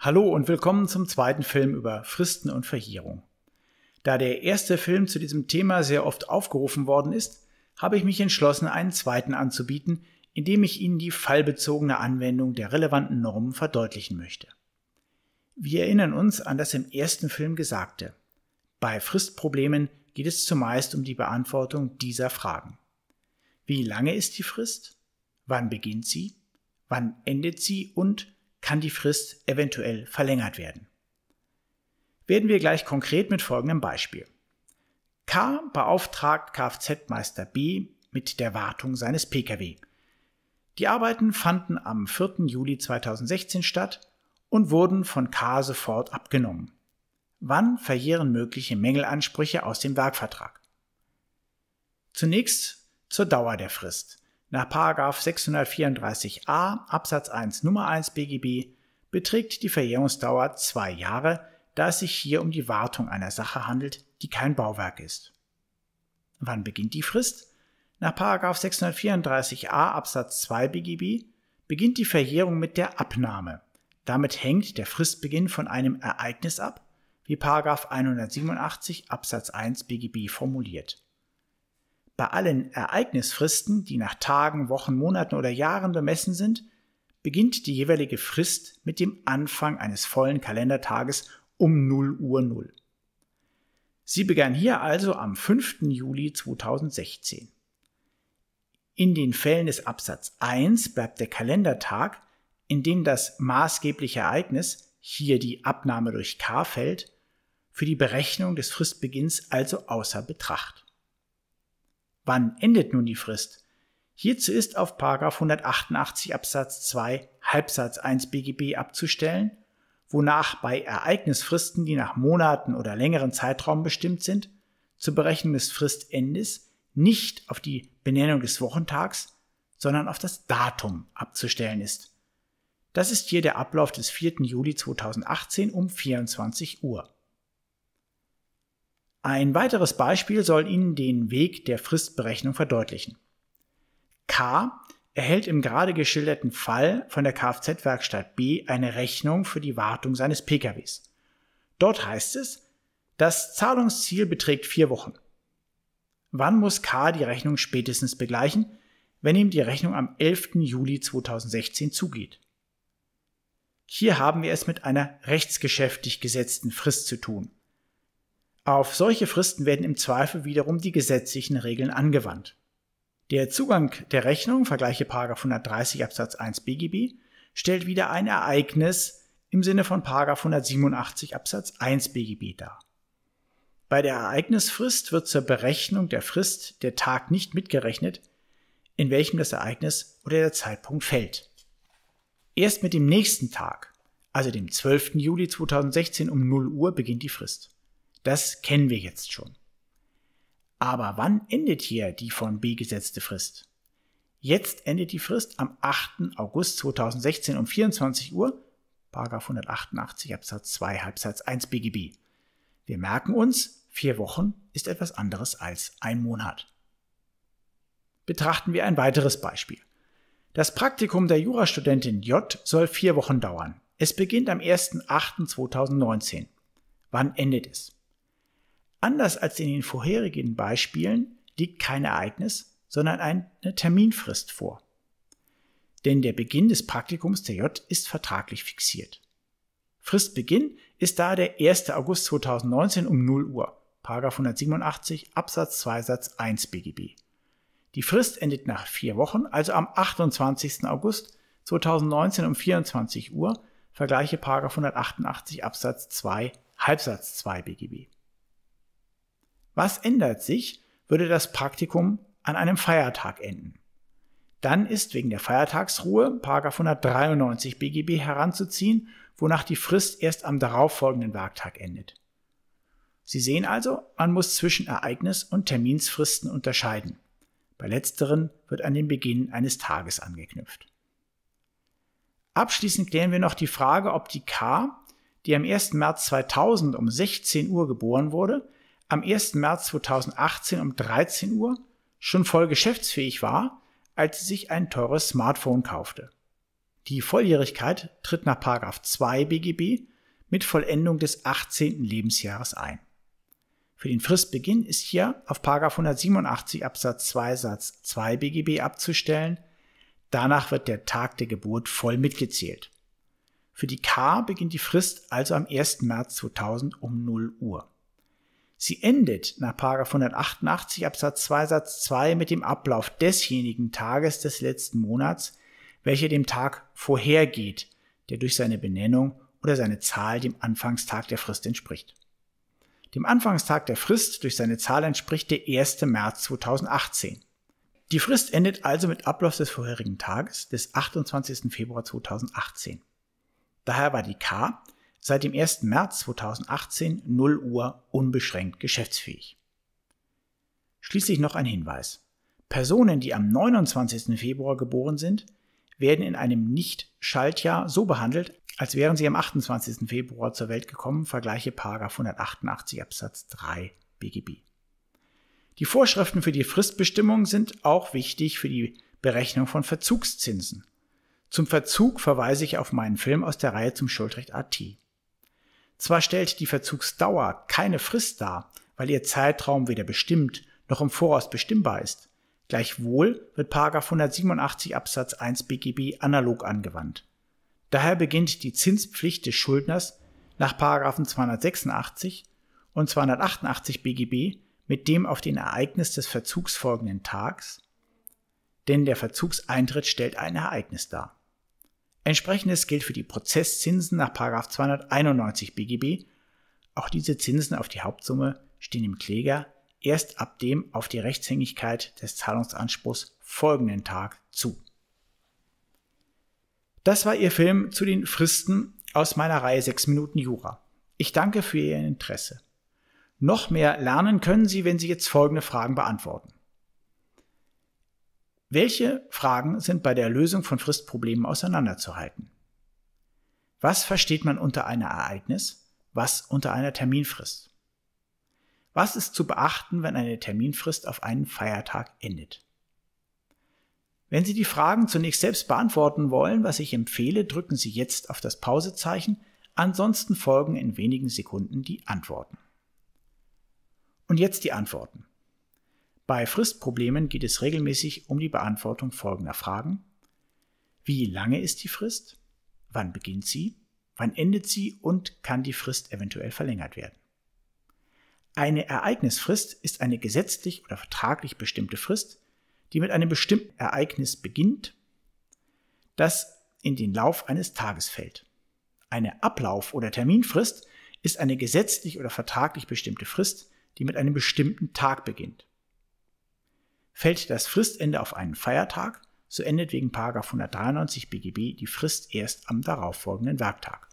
Hallo und willkommen zum zweiten Film über Fristen und Verjährung. Da der erste Film zu diesem Thema sehr oft aufgerufen worden ist, habe ich mich entschlossen, einen zweiten anzubieten, in dem ich Ihnen die fallbezogene Anwendung der relevanten Normen verdeutlichen möchte. Wir erinnern uns an das im ersten Film Gesagte. Bei Fristproblemen geht es zumeist um die Beantwortung dieser Fragen. Wie lange ist die Frist? Wann beginnt sie? Wann endet sie? Und kann die Frist eventuell verlängert werden. Werden wir gleich konkret mit folgendem Beispiel. K beauftragt Kfz-Meister B mit der Wartung seines Pkw. Die Arbeiten fanden am 4. Juli 2016 statt und wurden von K sofort abgenommen. Wann verjähren mögliche Mängelansprüche aus dem Werkvertrag? Zunächst zur Dauer der Frist. Nach 634a Absatz 1 Nummer 1 BGB beträgt die Verjährungsdauer zwei Jahre, da es sich hier um die Wartung einer Sache handelt, die kein Bauwerk ist. Wann beginnt die Frist? Nach 634a Absatz 2 BGB beginnt die Verjährung mit der Abnahme. Damit hängt der Fristbeginn von einem Ereignis ab, wie 187 Absatz 1 BGB formuliert bei allen Ereignisfristen, die nach Tagen, Wochen, Monaten oder Jahren bemessen sind, beginnt die jeweilige Frist mit dem Anfang eines vollen Kalendertages um 0 Uhr 0. Sie begann hier also am 5. Juli 2016. In den Fällen des Absatz 1 bleibt der Kalendertag, in dem das maßgebliche Ereignis, hier die Abnahme durch K fällt, für die Berechnung des Fristbeginns also außer Betracht. Wann endet nun die Frist? Hierzu ist auf 188 Absatz 2 Halbsatz 1 BGB abzustellen, wonach bei Ereignisfristen, die nach Monaten oder längeren Zeitraum bestimmt sind, zur Berechnung des Fristendes nicht auf die Benennung des Wochentags, sondern auf das Datum abzustellen ist. Das ist hier der Ablauf des 4. Juli 2018 um 24 Uhr. Ein weiteres Beispiel soll Ihnen den Weg der Fristberechnung verdeutlichen. K erhält im gerade geschilderten Fall von der Kfz-Werkstatt B eine Rechnung für die Wartung seines PKWs. Dort heißt es, das Zahlungsziel beträgt vier Wochen. Wann muss K die Rechnung spätestens begleichen, wenn ihm die Rechnung am 11. Juli 2016 zugeht? Hier haben wir es mit einer rechtsgeschäftlich gesetzten Frist zu tun. Auf solche Fristen werden im Zweifel wiederum die gesetzlichen Regeln angewandt. Der Zugang der Rechnung, vergleiche 130 Absatz 1 BGB, stellt wieder ein Ereignis im Sinne von 187 Absatz 1 BGB dar. Bei der Ereignisfrist wird zur Berechnung der Frist der Tag nicht mitgerechnet, in welchem das Ereignis oder der Zeitpunkt fällt. Erst mit dem nächsten Tag, also dem 12. Juli 2016 um 0 Uhr, beginnt die Frist. Das kennen wir jetzt schon. Aber wann endet hier die von B gesetzte Frist? Jetzt endet die Frist am 8. August 2016 um 24 Uhr, 188 Absatz 2 Halbsatz 1 BGB. Wir merken uns, vier Wochen ist etwas anderes als ein Monat. Betrachten wir ein weiteres Beispiel. Das Praktikum der Jurastudentin J soll vier Wochen dauern. Es beginnt am 1.8.2019. Wann endet es? Anders als in den vorherigen Beispielen liegt kein Ereignis, sondern eine Terminfrist vor. Denn der Beginn des Praktikums der J ist vertraglich fixiert. Fristbeginn ist da der 1. August 2019 um 0 Uhr, 187 Absatz 2 Satz 1 BGB. Die Frist endet nach vier Wochen, also am 28. August 2019 um 24 Uhr, vergleiche 188 Absatz 2 Halbsatz 2 BGB was ändert sich, würde das Praktikum an einem Feiertag enden. Dann ist wegen der Feiertagsruhe 193 BGB heranzuziehen, wonach die Frist erst am darauffolgenden Werktag endet. Sie sehen also, man muss zwischen Ereignis- und Terminsfristen unterscheiden. Bei letzteren wird an den Beginn eines Tages angeknüpft. Abschließend klären wir noch die Frage, ob die K, die am 1. März 2000 um 16 Uhr geboren wurde, am 1. März 2018 um 13 Uhr schon voll geschäftsfähig war, als sie sich ein teures Smartphone kaufte. Die Volljährigkeit tritt nach 2 BGB mit Vollendung des 18. Lebensjahres ein. Für den Fristbeginn ist hier auf 187 Absatz 2 Satz 2 BGB abzustellen. Danach wird der Tag der Geburt voll mitgezählt. Für die K beginnt die Frist also am 1. März 2000 um 0 Uhr. Sie endet nach 188 Absatz 2 Satz 2 mit dem Ablauf desjenigen Tages des letzten Monats, welcher dem Tag vorhergeht, der durch seine Benennung oder seine Zahl dem Anfangstag der Frist entspricht. Dem Anfangstag der Frist durch seine Zahl entspricht der 1. März 2018. Die Frist endet also mit Ablauf des vorherigen Tages, des 28. Februar 2018. Daher war die K seit dem 1. März 2018 0 Uhr unbeschränkt geschäftsfähig. Schließlich noch ein Hinweis. Personen, die am 29. Februar geboren sind, werden in einem Nicht-Schaltjahr so behandelt, als wären sie am 28. Februar zur Welt gekommen, vergleiche 188 Absatz 3 BGB. Die Vorschriften für die Fristbestimmung sind auch wichtig für die Berechnung von Verzugszinsen. Zum Verzug verweise ich auf meinen Film aus der Reihe zum Schuldrecht AT. Zwar stellt die Verzugsdauer keine Frist dar, weil ihr Zeitraum weder bestimmt noch im Voraus bestimmbar ist. Gleichwohl wird 187 Absatz 1 BGB analog angewandt. Daher beginnt die Zinspflicht des Schuldners nach 286 und 288 BGB mit dem auf den Ereignis des Verzugs folgenden Tags, denn der Verzugseintritt stellt ein Ereignis dar. Entsprechendes gilt für die Prozesszinsen nach 291 BGB. Auch diese Zinsen auf die Hauptsumme stehen dem Kläger erst ab dem auf die Rechtshängigkeit des Zahlungsanspruchs folgenden Tag zu. Das war Ihr Film zu den Fristen aus meiner Reihe 6 Minuten Jura. Ich danke für Ihr Interesse. Noch mehr lernen können Sie, wenn Sie jetzt folgende Fragen beantworten. Welche Fragen sind bei der Lösung von Fristproblemen auseinanderzuhalten? Was versteht man unter einem Ereignis? Was unter einer Terminfrist? Was ist zu beachten, wenn eine Terminfrist auf einen Feiertag endet? Wenn Sie die Fragen zunächst selbst beantworten wollen, was ich empfehle, drücken Sie jetzt auf das Pausezeichen, ansonsten folgen in wenigen Sekunden die Antworten. Und jetzt die Antworten. Bei Fristproblemen geht es regelmäßig um die Beantwortung folgender Fragen. Wie lange ist die Frist? Wann beginnt sie? Wann endet sie und kann die Frist eventuell verlängert werden? Eine Ereignisfrist ist eine gesetzlich oder vertraglich bestimmte Frist, die mit einem bestimmten Ereignis beginnt, das in den Lauf eines Tages fällt. Eine Ablauf- oder Terminfrist ist eine gesetzlich oder vertraglich bestimmte Frist, die mit einem bestimmten Tag beginnt. Fällt das Fristende auf einen Feiertag, so endet wegen 193 BGB die Frist erst am darauffolgenden Werktag